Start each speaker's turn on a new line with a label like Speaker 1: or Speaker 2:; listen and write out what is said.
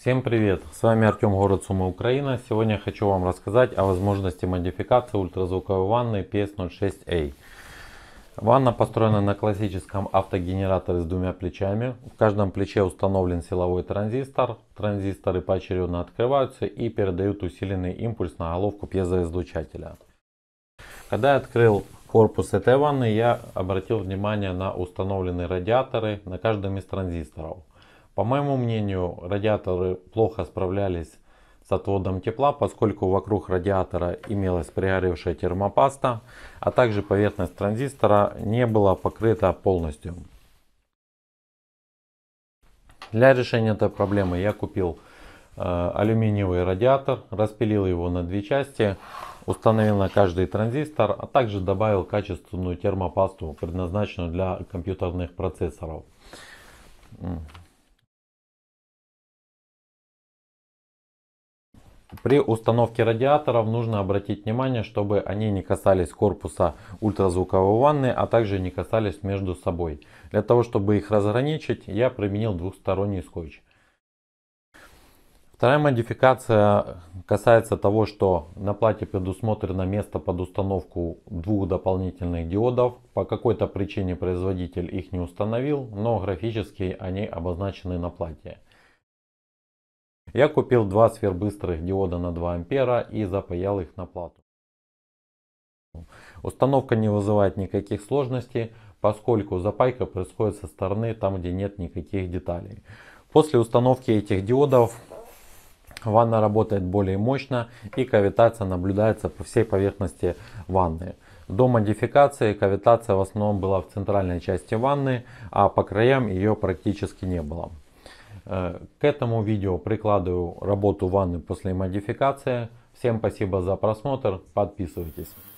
Speaker 1: Всем привет! С вами Артем Город Сумы Украина. Сегодня хочу вам рассказать о возможности модификации ультразвуковой ванны PS06A. Ванна построена на классическом автогенераторе с двумя плечами. В каждом плече установлен силовой транзистор. Транзисторы поочередно открываются и передают усиленный импульс на головку пьезоизлучателя. Когда я открыл корпус этой ванны, я обратил внимание на установленные радиаторы на каждом из транзисторов. По моему мнению, радиаторы плохо справлялись с отводом тепла, поскольку вокруг радиатора имелась пригоревшая термопаста, а также поверхность транзистора не была покрыта полностью. Для решения этой проблемы я купил э, алюминиевый радиатор, распилил его на две части, установил на каждый транзистор, а также добавил качественную термопасту, предназначенную для компьютерных процессоров. При установке радиаторов нужно обратить внимание, чтобы они не касались корпуса ультразвуковой ванны, а также не касались между собой. Для того, чтобы их разграничить, я применил двухсторонний скотч. Вторая модификация касается того, что на плате предусмотрено место под установку двух дополнительных диодов. По какой-то причине производитель их не установил, но графически они обозначены на плате. Я купил два сверхбыстрых диода на 2 ампера и запаял их на плату. Установка не вызывает никаких сложностей, поскольку запайка происходит со стороны там, где нет никаких деталей. После установки этих диодов ванна работает более мощно и кавитация наблюдается по всей поверхности ванны. До модификации кавитация в основном была в центральной части ванны, а по краям ее практически не было. Э, к этому видео прикладываю работу ванны после модификации. Всем спасибо за просмотр, подписывайтесь.